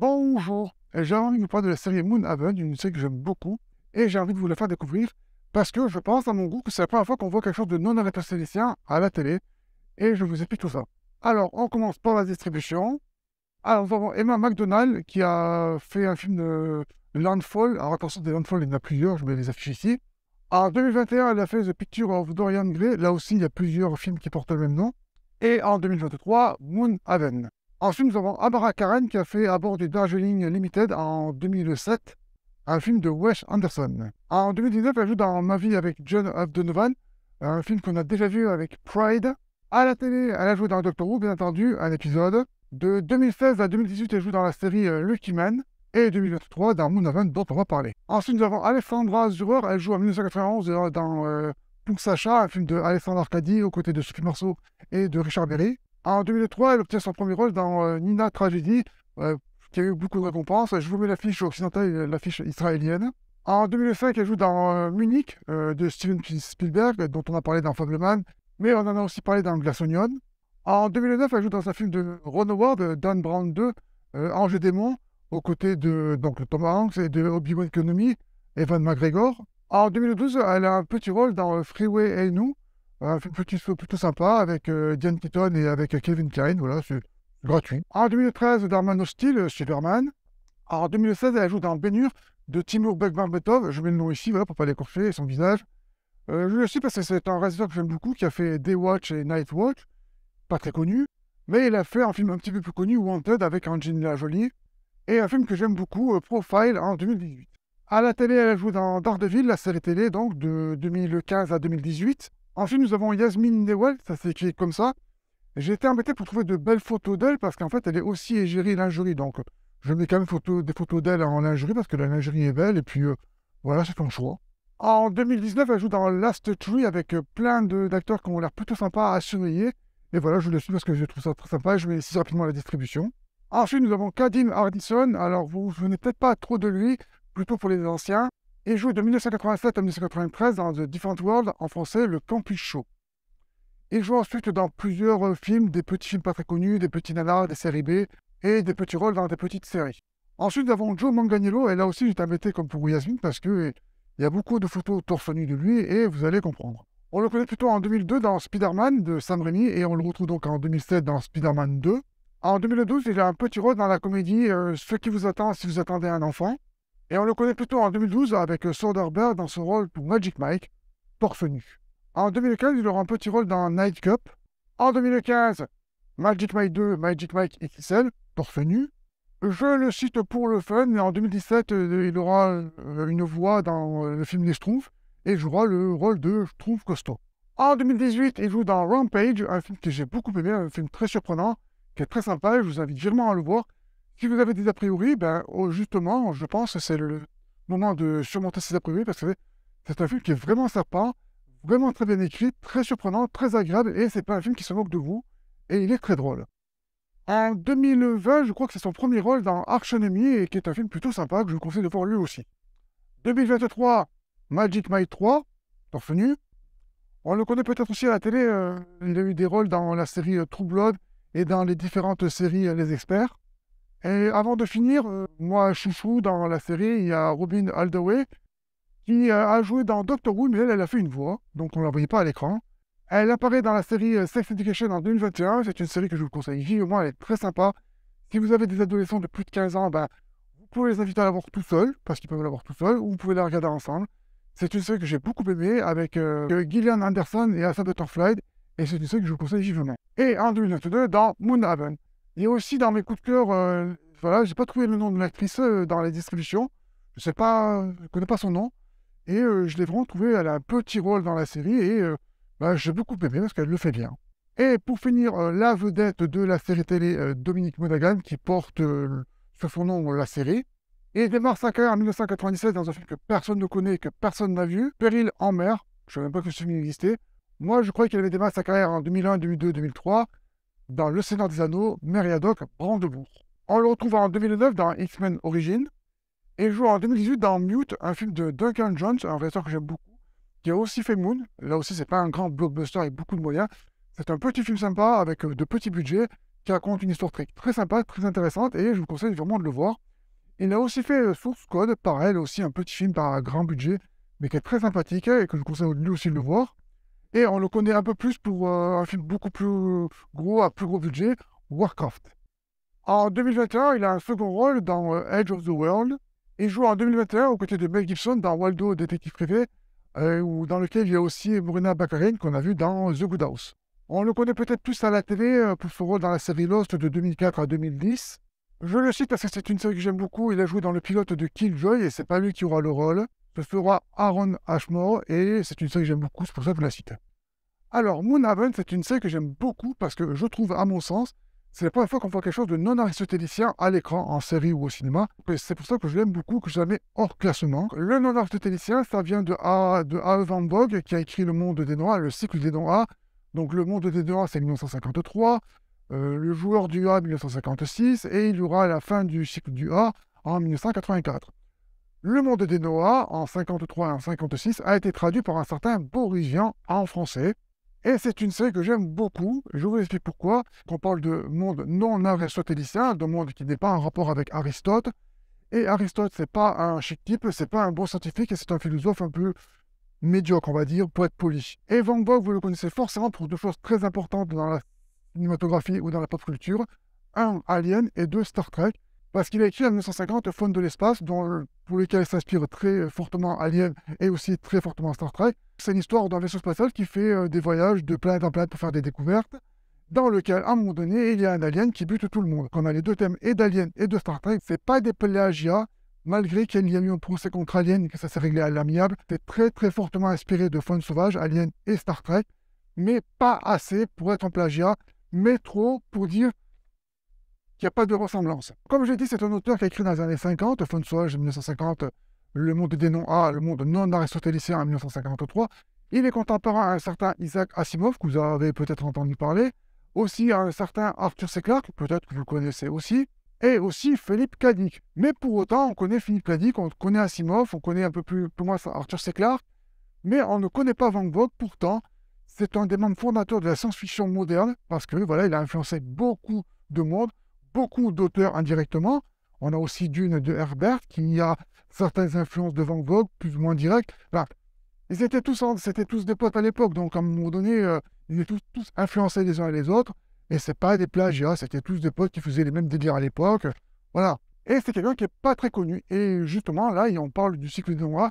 Bonjour, j'ai envie de vous parler de la série Moon Haven, une série que j'aime beaucoup, et j'ai envie de vous la faire découvrir parce que je pense à mon goût que c'est la première fois qu'on voit quelque chose de non interstellaire à la télé, et je vous explique tout ça. Alors, on commence par la distribution. Alors, nous avons Emma McDonald qui a fait un film de Landfall. Alors, attention, des Landfall, il y en a plusieurs, je mets les affiches ici. En 2021, elle a fait The Picture of Dorian Gray. Là aussi, il y a plusieurs films qui portent le même nom. Et en 2023, Moon Haven. Ensuite, nous avons Amara Karen qui a fait à bord du Darjeeling Limited en 2007, un film de Wes Anderson. En 2019, elle joue dans Ma vie avec John F. Donovan, un film qu'on a déjà vu avec Pride. À la télé, elle a joué dans Doctor Who, bien entendu, un épisode. De 2016 à 2018, elle joue dans la série euh, Lucky Man. Et 2023 dans Moon dont on va parler. Ensuite, nous avons Alexandra Zurer. Elle joue en 1991 euh, dans euh, Punk Sacha, un film de Arcadie, Arcadi, aux côtés de Sophie Marceau et de Richard Berry. En 2003, elle obtient son premier rôle dans euh, Nina Tragedy, euh, qui a eu beaucoup de récompenses. Je vous mets l'affiche occidentale et euh, l'affiche israélienne. En 2005, elle joue dans Munich de Steven Spielberg, dont on a parlé dans Fableman, mais on en a aussi parlé dans Glass Onion. En 2009, elle joue dans un film de Ron Howard, Dan Brown 2, Ange et Démon, aux côtés de donc, Tom Hanks et de Obi-Wan Kenobi, Evan McGregor. En 2012, elle a un petit rôle dans Freeway et nous, un petit plutôt sympa avec euh, Diane Keaton et avec euh, Kevin Klein. Voilà, c'est gratuit. En 2013, Darman Hostile, euh, Superman. En 2016, elle joue dans Bénur de Timur Bekmambetov. Je mets le nom ici, voilà, pour pas l'écorcher, son visage. je le sais parce que c'est un réalisateur que j'aime beaucoup, qui a fait Day Watch et Night Watch. Pas très connu. Mais il a fait un film un petit peu plus connu, Wanted, avec Angelina Jolie. Et un film que j'aime beaucoup, Profile, en 2018. À la télé, elle joue dans Daredevil, la série télé, donc de 2015 à 2018. Ensuite, nous avons Yasmine Newell, ça s'écrit comme ça. J'ai été embêté pour trouver de belles photos d'elle parce qu'en fait, elle est aussi égérie lingerie. Donc, je mets quand même photo, des photos d'elle en lingerie parce que la lingerie est belle. Et puis, euh, voilà, c'est un choix. En 2019, elle joue dans Last Tree avec euh, plein d'acteurs qui ont l'air plutôt sympas à surveiller. Et voilà, je le suis parce que je trouve ça très sympa. Je mets ici rapidement la distribution. Ensuite, nous avons Kadim Hardison. Alors, vous ne venez peut-être pas trop de lui, plutôt pour les anciens. Il joue de 1987 à 1993 dans The Different World, en français Le Campus Show. Il joue ensuite dans plusieurs euh, films, des petits films pas très connus, des petits nanas, des séries B, et des petits rôles dans des petites séries. Ensuite, nous avons Joe Manganiello, et là aussi, je invité comme pour Yasmine, parce que euh, il y a beaucoup de photos torse de lui, et vous allez comprendre. On le connaît plutôt en 2002 dans Spider-Man de Sam Raimi, et on le retrouve donc en 2007 dans Spider-Man 2. En 2012, il a un petit rôle dans la comédie euh, Ce qui vous attend si vous attendez un enfant. Et on le connaît plutôt en 2012 avec Soderbergh dans son rôle pour Magic Mike, Porfenu. En 2015, il aura un petit rôle dans Night Cup. En 2015, Magic Mike 2, Magic Mike XL, Porfenu. Je le cite pour le fun, mais en 2017, euh, il aura euh, une voix dans euh, le film Les Schtroumpfs et jouera le rôle de Schtroumpf costaud. En 2018, il joue dans Rampage, un film que j'ai beaucoup aimé, un film très surprenant, qui est très sympa, je vous invite vivement à le voir. Si vous avez des a priori, ben, oh, justement, je pense que c'est le moment de surmonter ces a priori parce que c'est un film qui est vraiment serpent, vraiment très bien écrit, très surprenant, très agréable et c'est pas un film qui se moque de vous et il est très drôle. En 2020, je crois que c'est son premier rôle dans Arch Enemy et qui est un film plutôt sympa que je vous conseille de voir lui aussi. 2023, Magic My 3, Torfenu. On le connaît peut-être aussi à la télé, euh, il a eu des rôles dans la série euh, True Blood et dans les différentes séries euh, Les Experts. Et avant de finir, euh, moi, chouchou, dans la série, il y a Robin Aldaway, qui euh, a joué dans Doctor Who, mais elle, elle a fait une voix, donc on ne la voyait pas à l'écran. Elle apparaît dans la série euh, Sex Education en 2021, c'est une série que je vous conseille vivement, elle est très sympa. Si vous avez des adolescents de plus de 15 ans, ben, vous pouvez les inviter à la voir tout seul, parce qu'ils peuvent la voir tout seul, ou vous pouvez la regarder ensemble. C'est une série que j'ai beaucoup aimée, avec Gillian Anderson et Asa Butterfly, et c'est une série que je vous conseille vivement. Et en 2022, dans Moonhaven. Et aussi dans mes coups de cœur, euh, voilà, j'ai pas trouvé le nom de l'actrice euh, dans la distribution. Je sais pas, je connais pas son nom. Et euh, je l'ai vraiment trouvé, elle a un petit rôle dans la série et bah, j'ai beaucoup aimé parce qu'elle le fait bien. Et pour finir, la vedette de la série télé, Dominique Monaghan, qui porte sur son nom la série. Et il démarre sa carrière en 1997 dans un film que personne ne connaît, que personne n'a vu, Péril en mer. Je ne savais même pas que ce film existait. Moi, je croyais qu'elle avait démarré sa carrière en 2001, 2002, 2003 dans Le Seigneur des Anneaux, Meriadoc Brandebourg. On le retrouve en 2009 dans X-Men Origins et il joue en 2018 dans Mute, un film de Duncan Jones, un réalisateur que j'aime beaucoup, qui a aussi fait Moon. Là aussi, c'est pas un grand blockbuster avec beaucoup de moyens. C'est un petit film sympa avec euh, de petits budgets qui raconte une histoire très, sympa, très intéressante et je vous conseille vraiment de le voir. Il a aussi fait euh, Source Code, pareil, aussi un petit film par un grand budget, mais qui est très sympathique et que je vous conseille lui aussi de le voir. Et on le connaît un peu plus pour euh, un film beaucoup plus gros, à plus gros budget, Warcraft. En 2021, il a un second rôle dans euh, Edge of the World. Il joue en 2021 aux côtés de Mel Gibson dans Waldo, détective privé, euh, dans lequel il y a aussi Bruna Baccarin qu'on a vu dans The Good House. On le connaît peut-être plus à la télé pour son rôle dans la série Lost de 2004 à 2010. Je le cite parce que c'est une série que j'aime beaucoup. Il a joué dans le pilote de Killjoy et c'est pas lui qui aura le rôle ce sera Aaron Ashmore, et c'est une série que j'aime beaucoup, c'est pour ça que je la cite. Alors, Moonhaven, c'est une série que j'aime beaucoup parce que je trouve, à mon sens, c'est la première fois qu'on voit quelque chose de non aristotélicien à l'écran, en série ou au cinéma. C'est pour ça que je l'aime beaucoup, que je la hors classement. Le non aristotélicien, ça vient de De a. Van bogh qui a écrit Le Monde des Noirs, le cycle des Noirs. Donc, Le Monde des Noirs, c'est 1953. Euh, le joueur du A 1956 et il y aura la fin du cycle du A en 1984. Le monde des Noah, en 53 et en 56, a été traduit par un certain Boris en français. Et c'est une série que j'aime beaucoup. Je vous explique pourquoi. On parle de monde non aristotélicien, de monde qui n'est pas en rapport avec Aristote. Et Aristote, c'est pas un chic type, c'est pas un bon scientifique, et c'est un philosophe un peu médiocre, on va dire, pour être poli. Et Van Gogh, vous le connaissez forcément pour deux choses très importantes dans la cinématographie ou dans la pop culture. Un, Alien, et deux, Star Trek parce qu'il a écrit en 1950 euh, Faune de l'espace, dont, euh, pour lequel il s'inspire très euh, fortement Alien et aussi très fortement Star Trek. C'est une histoire d'un vaisseau spatial qui fait des voyages de planète en planète pour faire des découvertes, dans lequel, à un moment donné, il y a un alien qui bute tout le monde. Quand on a les deux thèmes, et d'Alien et de Star Trek, c'est pas des plagiats, malgré qu'il y a eu un procès contre Alien et que ça s'est réglé à l'amiable. C'est très très fortement inspiré de Faune sauvage, Alien et Star Trek, mais pas assez pour être un plagiat, mais trop pour dire qu'il n'y a pas de ressemblance. Comme l'ai dit, c'est un auteur qui a écrit dans les années 50, Fun 1950, Le monde des noms A, Le monde non aristotélicien en 1953. Il est contemporain à un certain Isaac Asimov, que vous avez peut-être entendu parler, aussi à un certain Arthur C. Clarke, peut-être que vous le connaissez aussi, et aussi Philippe Kadik. Mais pour autant, on connaît Philippe Kadik, on connaît Asimov, on connaît un peu plus, plus moins Arthur C. Clarke, mais on ne connaît pas Van Gogh, pourtant, c'est un des membres fondateurs de la science-fiction moderne, parce que voilà, il a influencé beaucoup de monde, beaucoup d'auteurs indirectement. On a aussi Dune de Herbert, qui a certaines influences de Van Gogh, plus ou moins directes. Ils étaient tous, c'était tous des potes à l'époque, donc à un moment donné, euh, ils étaient tous, influencés les uns et les autres. Et c'est pas des plagiats, c'était tous des potes qui faisaient les mêmes délires à l'époque. Voilà. Et c'est quelqu'un qui n'est pas très connu. Et justement, là, on parle du cycle des noms A.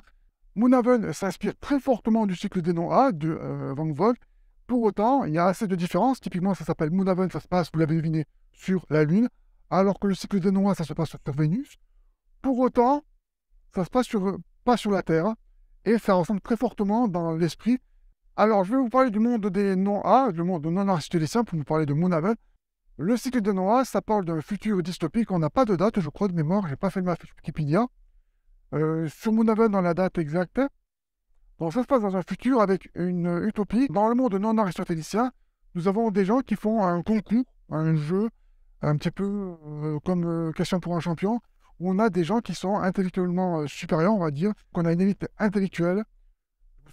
Moonhaven s'inspire très fortement du cycle des noms A de euh, Van Gogh. Pour autant, il y a assez de différences. Typiquement, ça s'appelle Moonhaven, ça se passe, vous l'avez deviné, sur la Lune, alors que le cycle des noix, ça se passe sur Vénus. Pour autant, ça se passe sur, pas sur la Terre, et ça ressemble très fortement dans l'esprit. Alors, je vais vous parler du monde des non-A, le monde non aristotélicien, pour vous parler de Moonhaven. Le cycle de Noé, ça parle d'un futur dystopique, on n'a pas de date, je crois, de mémoire, j'ai pas fait ma Wikipédia. Euh, sur Moonhaven, dans la date exacte. Donc, ça se passe dans un futur avec une utopie. Dans le monde non aristotélicien, nous avons des gens qui font un concours, un jeu, un petit peu euh, comme euh, question pour un champion, où on a des gens qui sont intellectuellement euh, supérieurs, on va dire, qu'on a une élite intellectuelle.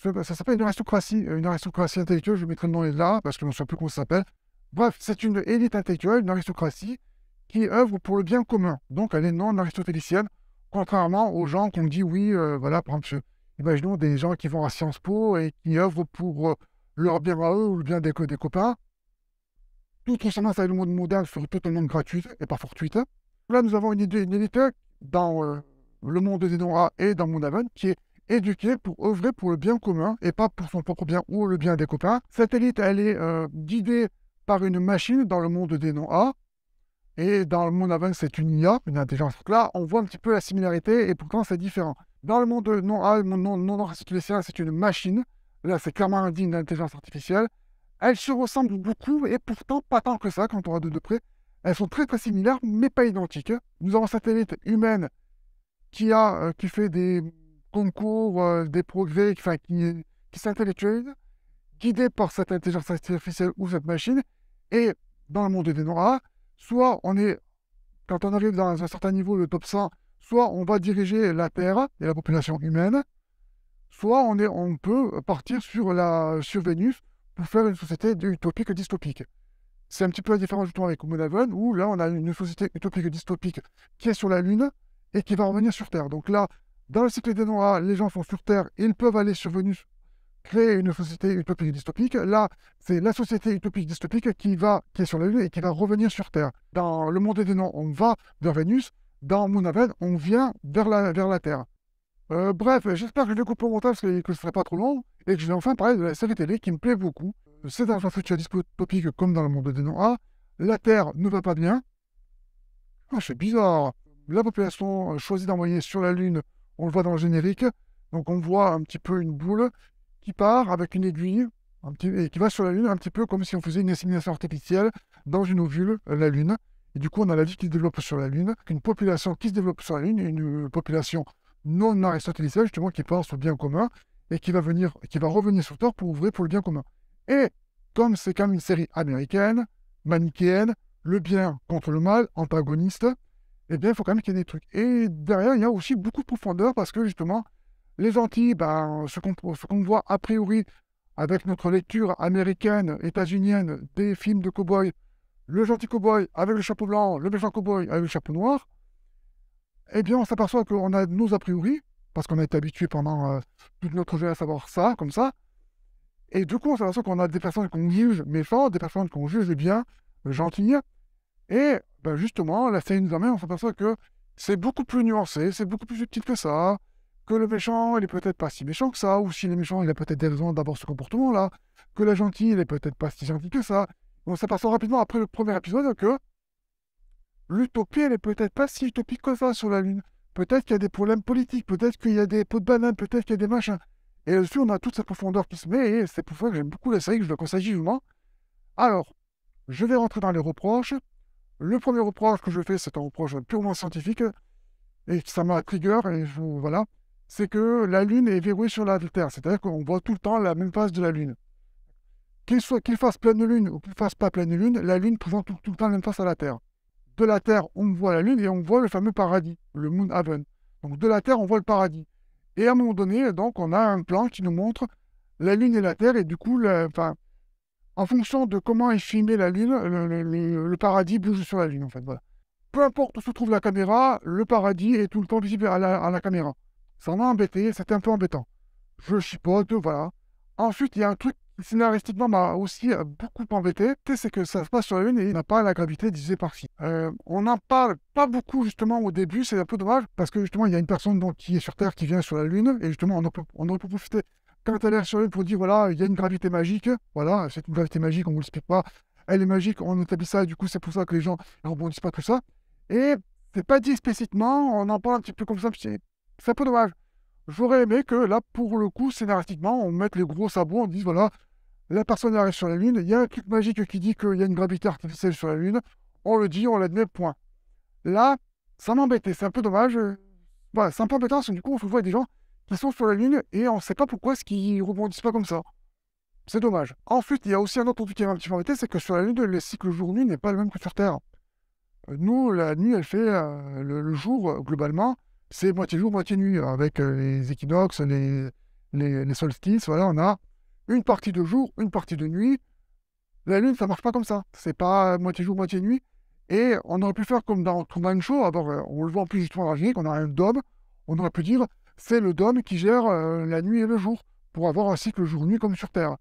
Ça s'appelle une aristocratie, une aristocratie intellectuelle, je mettrai le nom là, parce que je ne sais plus comment ça s'appelle. Bref, c'est une élite intellectuelle, une aristocratie, qui œuvre pour le bien commun. Donc elle est non aristotélicienne, contrairement aux gens qu'on dit, oui, voilà, par exemple, imaginons des gens qui vont à Sciences Po et qui œuvrent pour leur bien à eux ou le bien des copains. Tout concernant ça le monde moderne sur totalement gratuit et pas fortuite. Hein. Là, nous avons une, idée une élite dans euh, le monde des non-A et dans monde Aven qui est éduquée pour œuvrer pour le bien commun et pas pour son propre bien ou le bien des copains. Cette élite, elle est euh, guidée par une machine dans le monde des non-A. Et dans le monde Aven c'est une IA, une intelligence. Donc là, on voit un petit peu la similarité et pourtant c'est différent. Dans le monde non-A, non, non, non c'est une machine. Là, c'est clairement indigne d'intelligence artificielle elles se ressemblent beaucoup et pourtant pas tant que ça quand on regarde de près. Elles sont très très similaires mais pas identiques. Nous avons un satellite humain, qui, a, euh, qui fait des concours, euh, des progrès, qui, qui, s'intellectualise, guidé par cette intelligence artificielle ou cette machine. Et dans le monde des Noirs, soit on est, quand on arrive dans un certain niveau, le top 100, soit on va diriger la Terre et la population humaine, soit on, est, on peut partir sur, la, sur Vénus faire une société utopique dystopique. C'est un petit peu la différence temps avec Monaven, où là, on a une société utopique dystopique qui est sur la Lune et qui va revenir sur Terre. Donc là, dans le cycle des Noirs, les gens sont sur Terre, ils peuvent aller sur Venus créer une société utopique dystopique. Là, c'est la société utopique dystopique qui, va, qui est sur la Lune et qui va revenir sur Terre. Dans le monde des noms, on va vers Vénus. Dans Monaven, on vient vers la, vers la Terre. Euh, bref, j'espère que je couper mon temps, parce que ce ne serait pas trop long et je vais enfin parler de la série télé qui me plaît beaucoup. C'est dans un futur topique comme dans le monde de Denon A. La Terre ne va pas bien. Ah, c'est bizarre. La population euh, choisie d'envoyer sur la Lune, on le voit dans le générique. Donc on voit un petit peu une boule qui part avec une aiguille et qui va sur la Lune, un petit peu comme si on faisait une assimilation artificielle dans une ovule, euh, la Lune. Et du coup, on a la vie qui se développe sur la Lune, une population qui se développe sur la Lune, et une population non aristotélicienne, justement, qui pense au bien commun, et qui va, venir, qui va revenir sur Terre pour ouvrir pour le bien commun. Et comme c'est même une série américaine, manichéenne, le bien contre le mal, antagoniste, eh bien, il faut quand même qu'il y ait des trucs. Et derrière, il y a aussi beaucoup de profondeur parce que justement, les gentils, ben, ce qu'on voit a priori avec notre lecture américaine, états-unienne des films de cow le gentil cow-boy avec le chapeau blanc, le méchant cow-boy avec le chapeau noir, eh bien, on s'aperçoit qu'on a nos a priori, parce qu'on a été habitué pendant euh, toute notre vie à savoir ça, comme ça. Et du coup, on s'aperçoit qu'on a des personnes qu'on juge méchantes, des personnes qu'on juge bien euh, gentilles. Et ben justement, la série nous amène, on s'aperçoit que c'est beaucoup plus nuancé, c'est beaucoup plus subtil que ça, que le méchant, il est peut-être pas si méchant que ça, ou si le méchant, il a peut-être des raisons d'avoir ce comportement-là, que la gentille, il est peut-être pas si gentil que ça. on s'aperçoit rapidement après le premier épisode que l'utopie, elle est peut-être pas si utopique que ça sur la Lune. Peut-être qu'il y a des problèmes politiques, peut-être qu'il y a des pots de banane, peut-être qu'il y a des machins. Et là-dessus, on a toute sa profondeur qui se met, et c'est pour ça que j'aime beaucoup la série, que je le conseille vivement. Alors, je vais rentrer dans les reproches. Le premier reproche que je fais, c'est un reproche purement scientifique, et ça m'a trigger, et voilà, c'est que la Lune est verrouillée sur la Terre, c'est-à-dire qu'on voit tout le temps la même face de la Lune. Qu'il fasse pleine lune ou qu'il fasse pas pleine lune, la Lune présente tout le temps la même face à la Terre de la Terre, on voit la Lune et on voit le fameux paradis, le Moon Haven. Donc de la Terre, on voit le paradis. Et à un moment donné, donc, on a un plan qui nous montre la Lune et la Terre, et du coup, enfin, en fonction de comment est filmée la Lune, le, paradis bouge sur la Lune, en fait. Peu importe où se trouve la caméra, le paradis est tout le temps visible à la, à la caméra. Ça m'a embêté, c'était un peu embêtant. Je chipote, voilà. Ensuite, il y a un truc scénaristiquement m'a aussi euh, beaucoup embêté, c'est que ça se passe sur la Lune et il n'a pas la gravité disée par euh, on n'en parle pas beaucoup justement au début, c'est un peu dommage, parce que justement il y a une personne donc, qui est sur Terre qui vient sur la Lune, et justement on aurait pu, on aurait profiter quand elle est sur la Lune pour dire voilà, il y a une gravité magique, voilà, c'est une gravité magique, on ne vous l'explique pas, elle est magique, on établit ça, et du coup c'est pour ça que les gens ne rebondissent pas tout ça. Et c'est pas dit spécifiquement, on en parle un petit peu comme ça, c'est un peu dommage. J'aurais aimé que là, pour le coup, scénaristiquement, on mette les gros sabots, on dise voilà, la personne arrive sur la Lune, il y a un truc magique qui dit qu'il y a une gravité artificielle sur la Lune, on le dit, on l'admet, point. Là, ça m'embêtait, c'est un peu dommage. Voilà, c'est un peu embêtant, parce que du coup, on voit des gens qui sont sur la Lune et on ne sait pas pourquoi ils ce qu'ils rebondissent pas comme ça. C'est dommage. Ensuite, il y a aussi un autre truc qui m'a un petit peu embêté, c'est que sur la Lune, le cycle jour-nuit n'est pas le même que sur Terre. Nous, la nuit, elle fait euh, le, jour, euh, globalement, c'est moitié jour, moitié nuit, avec euh, les équinoxes, les, les, les, solstices, voilà, on a une partie de jour, une partie de nuit. La Lune, ça marche pas comme ça. C'est pas euh, moitié jour, moitié nuit. Et on aurait pu faire comme dans Truman Show, euh, on le voit en plus justement dans la on a un dôme, on aurait pu dire c'est le dôme qui gère euh, la nuit et le jour, pour avoir un cycle jour-nuit comme sur Terre.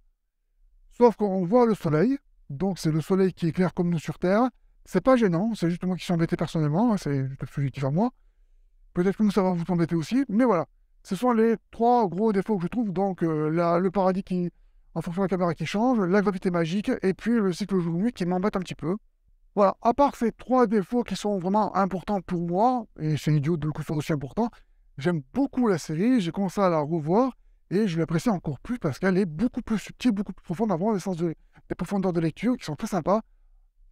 Sauf qu'on voit le soleil, donc c'est le soleil qui éclaire comme nous sur Terre, c'est pas gênant, c'est justement qui embêté personnellement, c'est subjectif à moi. Peut-être que nous, ça va vous embêter aussi, mais voilà. Ce sont les trois gros défauts que je trouve. Donc, euh, le paradis qui, en fonction de la caméra qui change, la gravité magique, et puis le cycle jour qui m'embête un petit peu. Voilà, à part ces trois défauts qui sont vraiment importants pour moi, et c'est idiot de le coup aussi important, j'aime beaucoup la série, j'ai commencé à la revoir, et je l'apprécie encore plus parce qu'elle est beaucoup plus subtile, beaucoup plus profonde, avant le sens des profondeurs de lecture qui sont très sympas.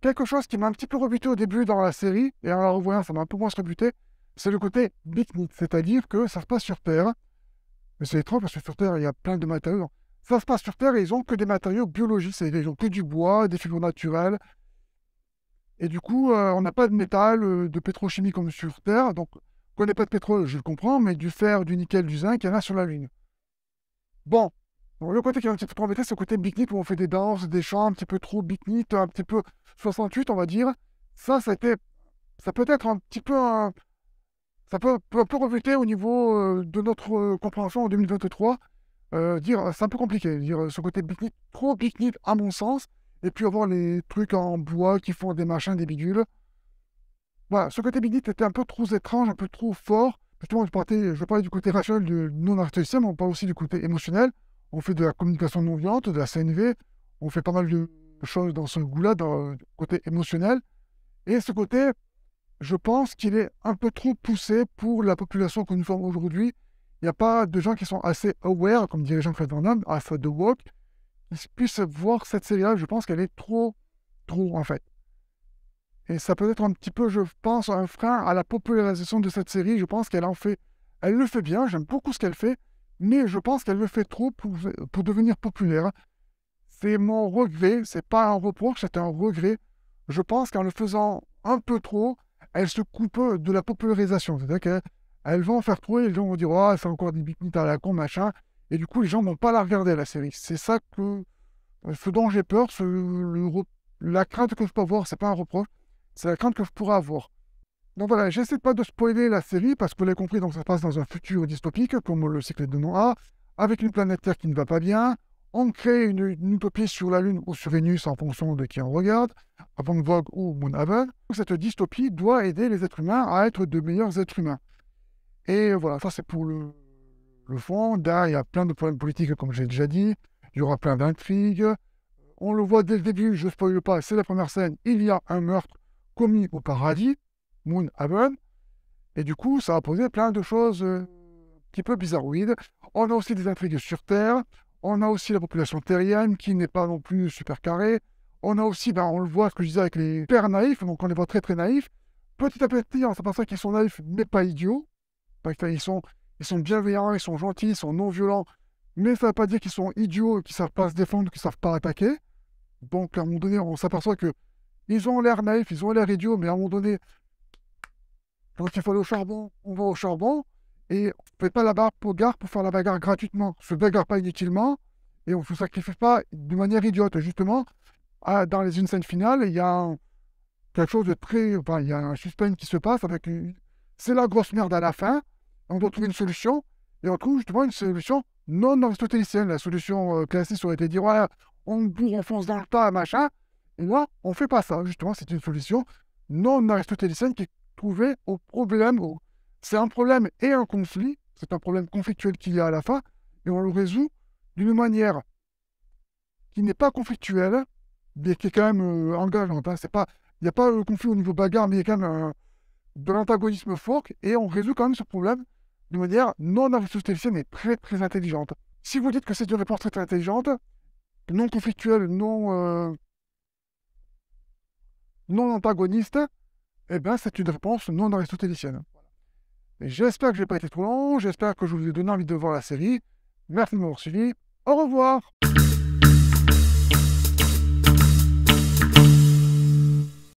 Quelque chose qui m'a un petit peu rebuté au début dans la série, et en la revoyant, ça m'a un peu moins rebuté, c'est le côté bignite, c'est-à-dire que ça se passe sur Terre. Mais c'est étrange parce que sur Terre, il y a plein de matériaux. Ça se passe sur Terre et ils n'ont que des matériaux biologiques, c'est-à-dire ils n'ont que du bois, des fibres naturelles. Et du coup, euh, on n'a pas de métal, euh, de pétrochimie comme sur Terre. Donc, on connaît pas de pétrole, je le comprends, mais du fer, du nickel, du zinc, il y en a sur la Lune. Bon, donc, le côté qui est un petit peu embêté, c'est le côté bignite où on fait des danses, des chants un petit peu trop bitni un petit peu 68, on va dire. Ça, ça, a été... ça peut être un petit peu ça peut, peut, au niveau euh, de notre euh, compréhension en 2023. Euh, dire c'est un peu compliqué, dire ce côté big trop big à mon sens, et puis avoir les trucs en bois qui font des machins, des bidules. Voilà, ce côté big était un peu trop étrange, un peu trop fort. Justement, je, je parlais du côté rationnel du non-artificiel, on parle aussi du côté émotionnel. On fait de la communication non-violente, de la CNV, on fait pas mal de choses dans ce goût-là, dans côté émotionnel. Et ce côté je pense qu'il est un peu trop poussé pour la population que nous sommes aujourd'hui. Il n'y a pas de gens qui sont assez aware, comme dirait Jean-Claude Van Damme, à The Walk, qui puissent voir cette série-là. Je pense qu'elle est trop, trop, en fait. Et ça peut être un petit peu, je pense, un frein à la popularisation de cette série. Je pense qu'elle en fait. Elle le fait bien, j'aime beaucoup ce qu'elle fait, mais je pense qu'elle le fait trop pour, pour devenir populaire. C'est mon regret, c'est pas un reproche, c'est un regret. Je pense qu'en le faisant un peu trop, elle se coupe de la popularisation. C'est-à-dire qu'elle va en faire et les gens vont dire Ah, c'est encore des bikinis à la con, machin. Et du coup, les gens vont pas la regarder, la série. C'est ça que. Euh, ce dont j'ai peur, la crainte que je peux avoir, c'est pas un reproche, c'est la crainte que je pourrais avoir. Donc voilà, j'essaie pas de spoiler la série, parce que vous l'avez compris, donc ça passe dans un futur dystopique, comme le cycle de Noah, avec une planète Terre qui ne va pas bien, on crée une, utopie sur la Lune ou sur Vénus en fonction de qui on regarde, avant Vogue ou Moonhaven. Cette dystopie doit aider les êtres humains à être de meilleurs êtres humains. Et voilà, ça c'est pour le, fond. Derrière, il y a plein de problèmes politiques, comme j'ai déjà dit. Il y aura plein d'intrigues. On le voit dès le début, je ne spoil pas, c'est la première scène. Il y a un meurtre commis au paradis, Moonhaven. Et du coup, ça a posé plein de choses euh, un petit peu bizarroïdes. On a aussi des intrigues sur Terre. On a aussi la population terrienne qui n'est pas non plus super carrée. On a aussi, ben, on le voit, ce que je disais avec les pères naïfs, donc on les voit très très naïfs. Petit à petit, on s'aperçoit qu'ils sont naïfs, mais pas idiots. Ils sont, ils sont bienveillants, ils sont gentils, ils sont non violents, mais ça ne veut pas dire qu'ils sont idiots, qu'ils ne savent pas se défendre, qu'ils ne savent pas attaquer. Donc, à un moment donné, on s'aperçoit que ils ont l'air naïfs, ils ont l'air idiots, mais à un moment donné, quand il faut aller au charbon, on va au charbon et on ne fait pas la barre pour pour faire la bagarre gratuitement. On ne se bagarre pas inutilement et on ne se sacrifie pas de manière idiote. Justement, dans les une scènes finales, il y a quelque chose de très. Enfin, il y a un suspense qui se passe avec une. C'est la grosse merde à la fin. On doit trouver une solution et on trouve justement une solution non aristotélicienne. La solution euh, classique aurait été dire ouais, on fonce dans le tas, machin. Et là, on fait pas ça. Justement, c'est une solution non aristotélicienne qui est trouvée au problème, c'est un problème et un conflit, c'est un problème conflictuel qu'il y a à la fin, et on le résout d'une manière qui n'est pas conflictuelle, mais qui est quand même euh, engageante. Hein. il n'y a pas le euh, conflit au niveau bagarre, mais il y a quand même euh, de l'antagonisme fort, et on résout quand même ce problème de manière non aristotélicienne et très très intelligente. Si vous dites que c'est une réponse très, intelligente, non conflictuelle, non, non antagoniste, eh bien c'est une réponse non aristotélicienne. J'espère que je n'ai pas été trop long, j'espère que je vous ai donné envie de voir la série. Merci de m'avoir suivi. Au revoir